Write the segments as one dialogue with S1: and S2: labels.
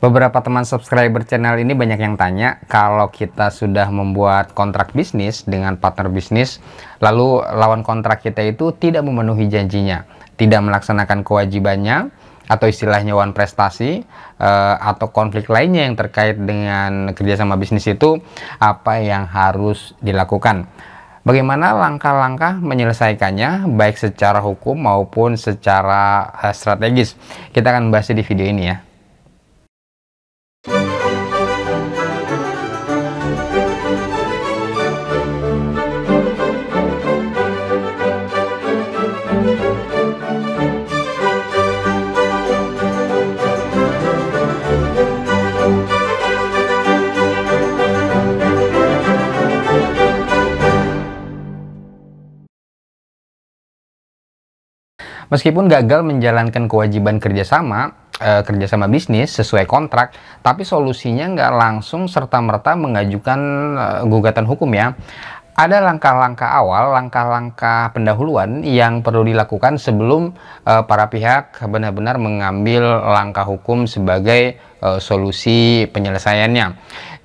S1: Beberapa teman subscriber channel ini banyak yang tanya kalau kita sudah membuat kontrak bisnis dengan partner bisnis lalu lawan kontrak kita itu tidak memenuhi janjinya, tidak melaksanakan kewajibannya atau istilahnya wan prestasi eh, atau konflik lainnya yang terkait dengan kerjasama bisnis itu apa yang harus dilakukan bagaimana langkah-langkah menyelesaikannya baik secara hukum maupun secara eh, strategis kita akan bahas di video ini ya Meskipun gagal menjalankan kewajiban kerjasama, e, kerjasama bisnis sesuai kontrak, tapi solusinya nggak langsung serta-merta mengajukan e, gugatan hukum ya. Ada langkah-langkah awal, langkah-langkah pendahuluan yang perlu dilakukan sebelum e, para pihak benar-benar mengambil langkah hukum sebagai e, solusi penyelesaiannya.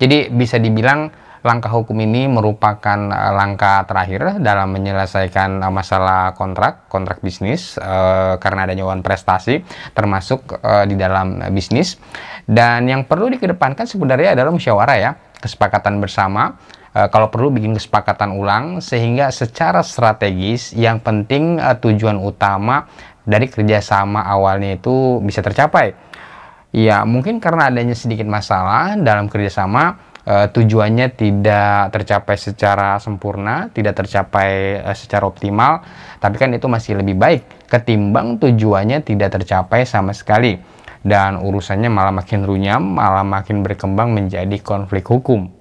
S1: Jadi bisa dibilang langkah hukum ini merupakan eh, langkah terakhir dalam menyelesaikan eh, masalah kontrak, kontrak bisnis eh, karena adanya uang prestasi termasuk di dalam bisnis. Dan yang perlu dikedepankan sebenarnya adalah musyawarah ya, kesepakatan bersama E, kalau perlu bikin kesepakatan ulang sehingga secara strategis yang penting e, tujuan utama dari kerjasama awalnya itu bisa tercapai. Ya mungkin karena adanya sedikit masalah dalam kerjasama uh, tujuannya tidak tercapai secara sempurna, tidak tercapai eh, secara optimal, tapi kan itu masih lebih baik ketimbang tujuannya tidak tercapai sama sekali dan urusannya malah makin runyam, malah makin berkembang menjadi konflik hukum.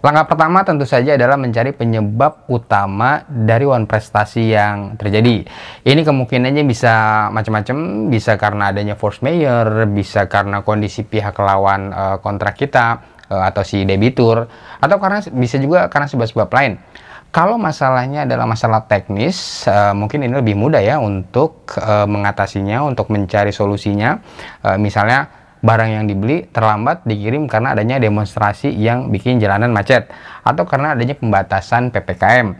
S1: Langkah pertama tentu saja adalah mencari penyebab utama dari one prestasi yang terjadi. Ini kemungkinannya bisa macam-macam, bisa karena adanya force mayor, bisa karena kondisi pihak lawan e, kontrak kita e, atau si debitur, atau karena bisa juga karena sebab-sebab lain. Kalau masalahnya adalah masalah teknis, e, mungkin ini lebih mudah ya untuk e, mengatasinya, untuk mencari solusinya. E, misalnya barang yang dibeli terlambat dikirim karena adanya demonstrasi yang bikin jalanan macet atau karena adanya pembatasan PPKM.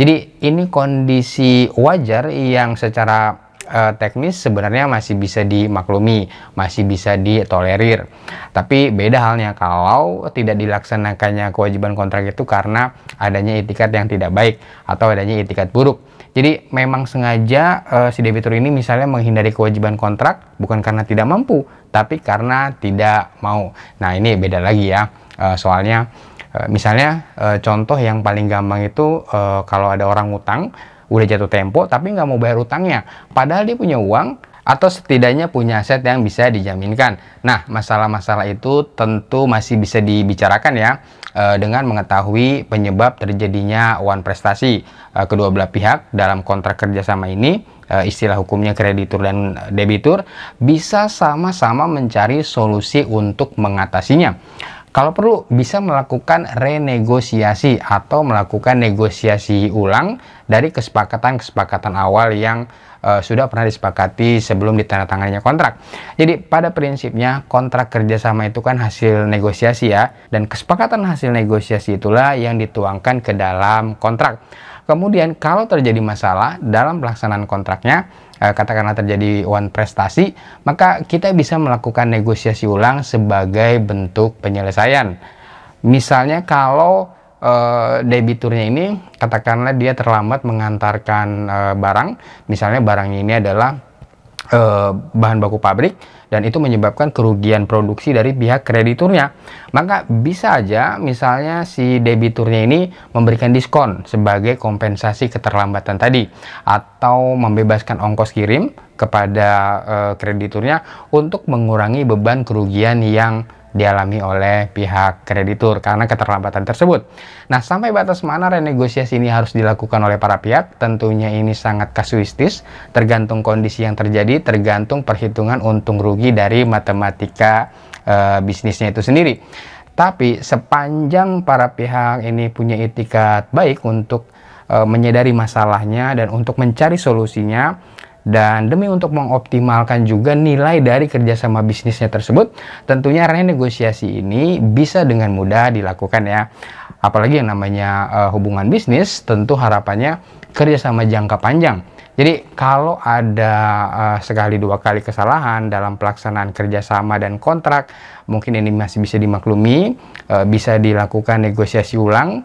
S1: Jadi ini kondisi wajar yang secara uh, teknis sebenarnya masih bisa dimaklumi, masih bisa ditolerir. Tapi beda halnya kalau tidak dilaksanakannya kewajiban kontrak itu karena adanya etiket yang tidak baik atau adanya etiket buruk. Jadi memang sengaja uh, si debitur ini misalnya menghindari kewajiban kontrak bukan karena tidak mampu, tapi karena tidak mau. Nah ini beda lagi ya, uh, soalnya uh, misalnya uh, contoh yang paling gampang itu uh, kalau ada orang utang udah jatuh tempo tapi nggak mau bayar utangnya, padahal dia punya uang atau setidaknya punya aset yang bisa dijaminkan. Nah masalah-masalah itu tentu masih bisa dibicarakan ya Eh, dengan mengetahui penyebab terjadinya uang prestasi eh, kedua belah pihak dalam kontrak kerjasama ini eh, istilah hukumnya kreditur dan debitur bisa sama-sama mencari solusi untuk mengatasinya. Kalau perlu bisa melakukan renegosiasi atau melakukan negosiasi ulang dari kesepakatan-kesepakatan awal yang e, sudah pernah disepakati sebelum ditandatangannya kontrak. Jadi pada prinsipnya kontrak kerjasama itu kan hasil negosiasi ya dan kesepakatan hasil negosiasi itulah yang dituangkan ke dalam kontrak. Kemudian kalau terjadi masalah dalam pelaksanaan kontraknya Eh, katakanlah terjadi one prestasi, maka kita bisa melakukan negosiasi ulang sebagai bentuk penyelesaian. Misalnya kalau uh, debiturnya ini katakanlah dia terlambat mengantarkan uh, barang, misalnya barangnya ini adalah uh, bahan baku pabrik dan itu menyebabkan kerugian produksi dari pihak krediturnya. Maka bisa aja misalnya si debiturnya ini memberikan diskon sebagai kompensasi keterlambatan tadi atau membebaskan ongkos kirim kepada e, krediturnya untuk mengurangi beban kerugian yang dialami oleh pihak kreditur karena keterlambatan tersebut. Nah, sampai batas mana renegosiasi ini harus dilakukan oleh para pihak? Tentunya ini sangat kasuistis, tergantung kondisi yang terjadi, tergantung perhitungan untung rugi dari matematika e, bisnisnya itu sendiri. Tapi sepanjang para pihak ini punya etikat baik untuk e, menyadari masalahnya dan untuk mencari solusinya, dan demi untuk mengoptimalkan juga nilai dari kerjasama bisnisnya tersebut, tentunya renegosiasi ini bisa dengan mudah dilakukan ya. Apalagi yang namanya uh, hubungan bisnis, tentu harapannya kerjasama jangka panjang. Jadi kalau ada uh, sekali dua kali kesalahan dalam pelaksanaan kerjasama dan kontrak, mungkin ini masih bisa dimaklumi, uh, bisa dilakukan negosiasi ulang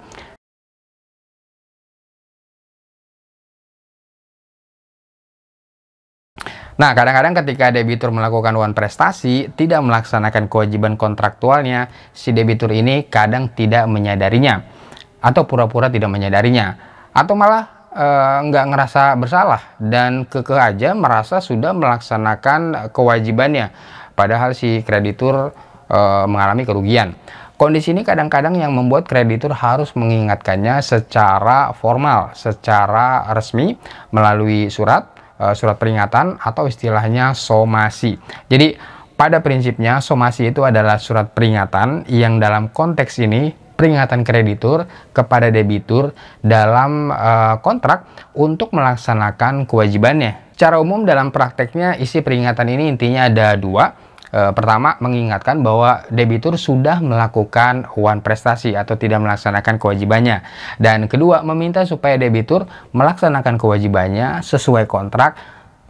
S1: Nah, kadang-kadang ketika debitur melakukan uang prestasi, tidak melaksanakan kewajiban kontraktualnya, si debitur ini kadang tidak menyadarinya, atau pura-pura tidak menyadarinya, atau malah e, nggak ngerasa bersalah, dan kekeh aja merasa sudah melaksanakan kewajibannya, padahal si kreditur e, mengalami kerugian. Kondisi ini kadang-kadang yang membuat kreditur harus mengingatkannya secara formal, secara resmi, melalui surat, Eh, surat peringatan atau istilahnya somasi. Jadi pada prinsipnya somasi itu adalah surat peringatan yang dalam konteks ini peringatan kreditur kepada debitur dalam uh, kontrak untuk melaksanakan kewajibannya. Cara umum dalam prakteknya isi peringatan ini intinya ada dua, Eh, pertama, mengingatkan bahwa debitur sudah melakukan huan prestasi atau tidak melaksanakan kewajibannya. Dan kedua, meminta supaya debitur melaksanakan kewajibannya sesuai kontrak,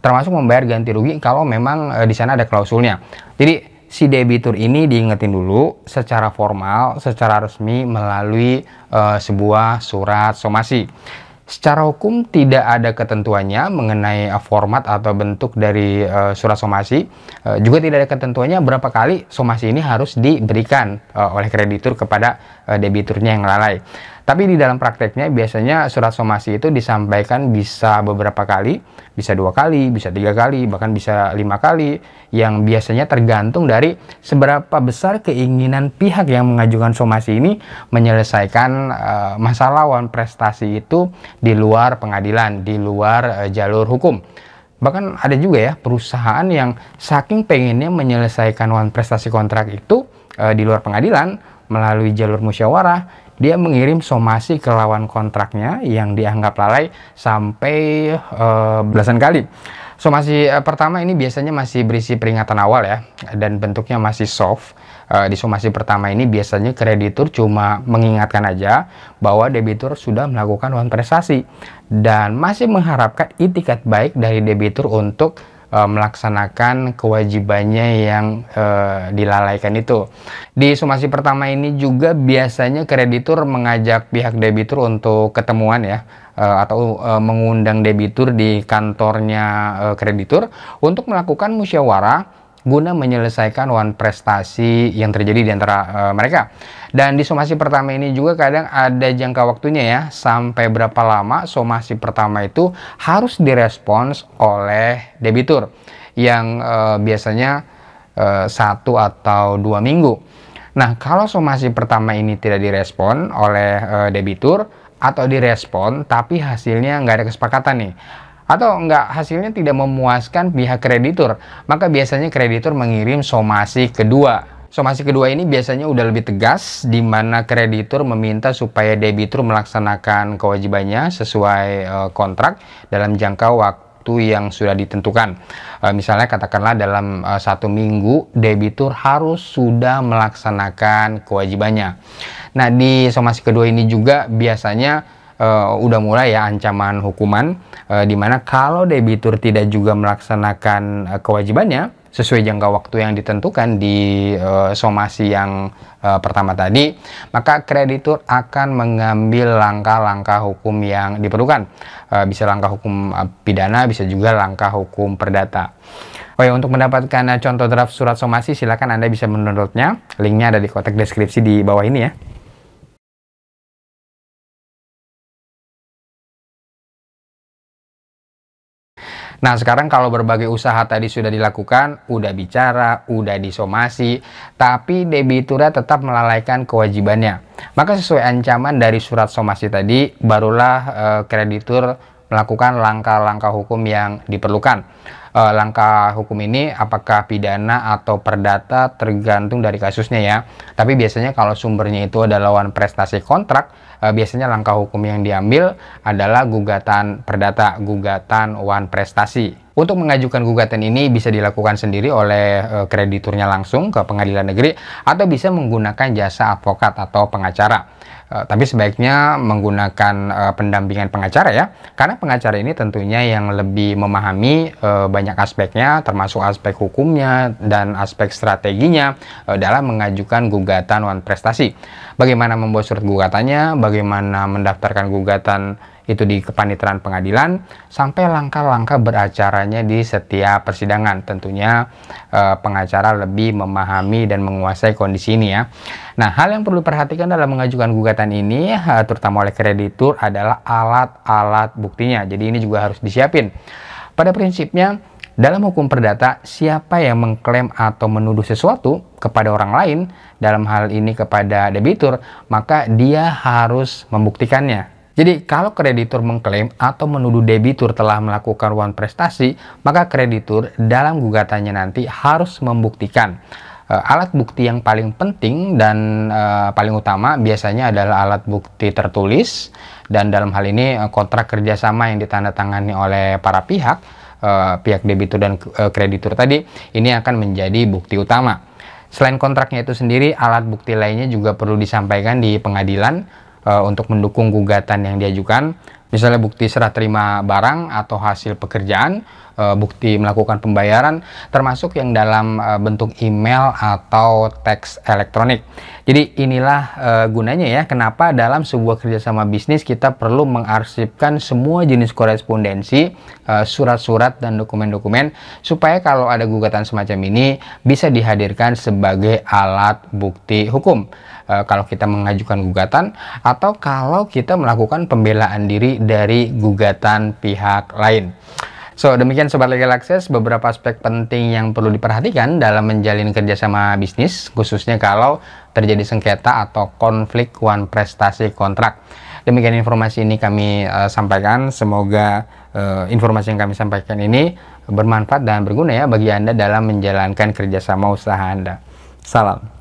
S1: termasuk membayar ganti rugi kalau memang e, di sana ada klausulnya. Jadi, si debitur ini diingetin dulu secara formal, secara resmi melalui e, sebuah surat somasi. Secara hukum tidak ada ketentuannya mengenai eh, format atau bentuk dari uh, surat somasi. Uh, juga tidak ada ketentuannya berapa kali somasi ini harus diberikan uh, oleh kreditur kepada uh, debiturnya yang lalai. Tapi di dalam prakteknya biasanya surat somasi itu disampaikan bisa beberapa kali, bisa dua kali, bisa tiga kali, bahkan bisa lima kali, yang biasanya tergantung dari seberapa besar keinginan pihak yang mengajukan somasi ini menyelesaikan uh, masalah lawan prestasi itu di luar pengadilan, di luar uh, jalur hukum. Bahkan ada juga ya perusahaan yang saking pengennya menyelesaikan wan prestasi kontrak itu eh, di luar pengadilan melalui jalur musyawarah dia mengirim somasi ke lawan kontraknya yang dianggap lalai sampai uh, belasan kali. Somasi uh, pertama ini biasanya masih berisi peringatan awal ya dan bentuknya masih soft. Uh, di somasi pertama ini biasanya kreditur cuma mengingatkan aja bahwa debitur sudah melakukan prestasi dan masih mengharapkan itikat baik dari debitur untuk Eh, melaksanakan kewajibannya yang e, dilalaikan itu. Di sumasi pertama ini juga biasanya kreditur mengajak pihak debitur untuk ketemuan ya e, atau e, mengundang debitur di kantornya e, kreditur untuk melakukan musyawarah guna menyelesaikan one prestasi yang terjadi di antara uh, mereka. Dan di somasi pertama ini juga kadang ada jangka waktunya ya, sampai berapa lama somasi pertama itu harus direspons oleh debitur yang uh, biasanya uh, satu atau dua minggu. Nah, kalau somasi pertama ini tidak direspon oleh uh, debitur atau direspon tapi hasilnya nggak ada kesepakatan nih atau enggak hasilnya tidak memuaskan pihak kreditur, maka biasanya kreditur mengirim somasi kedua. Somasi kedua ini biasanya udah lebih tegas, di mana kreditur meminta supaya debitur melaksanakan kewajibannya sesuai eh, kontrak dalam jangka waktu yang sudah ditentukan. Eh, misalnya katakanlah dalam eh, satu minggu debitur harus sudah melaksanakan kewajibannya. Nah di somasi kedua ini juga biasanya uh, udah mulai ya ancaman hukuman uh, di mana kalau debitur tidak juga melaksanakan uh, kewajibannya sesuai jangka waktu yang ditentukan di uh, somasi yang uh, pertama tadi, maka kreditur akan mengambil langkah-langkah hukum yang diperlukan. Uh, bisa langkah hukum pidana, bisa juga langkah hukum perdata. Oh ya, untuk mendapatkan contoh draft surat somasi, silakan Anda bisa menurutnya. Linknya ada di kotak deskripsi di bawah ini ya. Nah, sekarang kalau berbagai usaha tadi sudah dilakukan, udah bicara, udah disomasi, tapi debiturnya tetap melalaikan kewajibannya. Maka sesuai ancaman dari surat somasi tadi, barulah e, kreditur melakukan langkah-langkah hukum yang diperlukan. E, langkah hukum ini apakah pidana atau perdata tergantung dari kasusnya ya. Tapi biasanya kalau sumbernya itu adalah lawan prestasi kontrak, e, biasanya langkah hukum yang diambil adalah gugatan perdata, gugatan wan prestasi. Untuk mengajukan gugatan ini bisa dilakukan sendiri oleh e, krediturnya langsung ke pengadilan negeri atau bisa menggunakan jasa advokat atau pengacara. Eh, tapi sebaiknya menggunakan uh, pendampingan pengacara ya, karena pengacara ini tentunya yang lebih memahami uh, banyak aspeknya, termasuk aspek hukumnya dan aspek strateginya uh, dalam mengajukan gugatan wan prestasi. Bagaimana membuat surat gugatannya, bagaimana mendaftarkan gugatan itu di kepaniteran pengadilan sampai langkah-langkah beracaranya di setiap persidangan. Tentunya eh, pengacara lebih memahami dan menguasai kondisi ini ya. Nah, hal yang perlu perhatikan dalam mengajukan gugatan ini eh, terutama oleh kreditur adalah alat-alat buktinya. Jadi ini juga harus disiapin. Pada prinsipnya dalam hukum perdata, siapa yang mengklaim atau menuduh sesuatu kepada orang lain, dalam hal ini kepada debitur, maka dia harus membuktikannya jadi kalau kreditur mengklaim atau menuduh debitur telah melakukan uang prestasi, maka kreditur dalam gugatannya nanti harus membuktikan eh, alat bukti yang paling penting dan uh, paling utama biasanya adalah alat bukti tertulis dan dalam hal ini eh, kontrak kerjasama yang ditandatangani oleh para pihak uh, pihak debitur dan kreditur tadi ini akan menjadi bukti utama. Selain kontraknya itu sendiri, alat bukti lainnya juga perlu disampaikan di pengadilan Eh, untuk mendukung gugatan yang diajukan misalnya bukti serah terima barang atau hasil pekerjaan, eh, bukti melakukan pembayaran, termasuk yang dalam eh, bentuk email atau teks elektronik. Jadi inilah gunanya ya, kenapa dalam sebuah kerjasama bisnis kita perlu mengarsipkan semua jenis korespondensi, surat-surat dan dokumen-dokumen, supaya kalau ada gugatan semacam ini bisa dihadirkan sebagai alat bukti hukum. Eh, kalau kita mengajukan gugatan atau kalau kita melakukan pembelaan diri dari gugatan pihak lain. So, demikian Sobat Legal Access, beberapa aspek penting yang perlu diperhatikan dalam menjalin kerjasama bisnis, khususnya kalau terjadi sengketa atau konflik one prestasi kontrak. Demikian informasi ini kami uh, sampaikan, semoga uh, informasi yang kami sampaikan ini bermanfaat dan berguna ya bagi Anda dalam menjalankan kerjasama usaha Anda. Salam.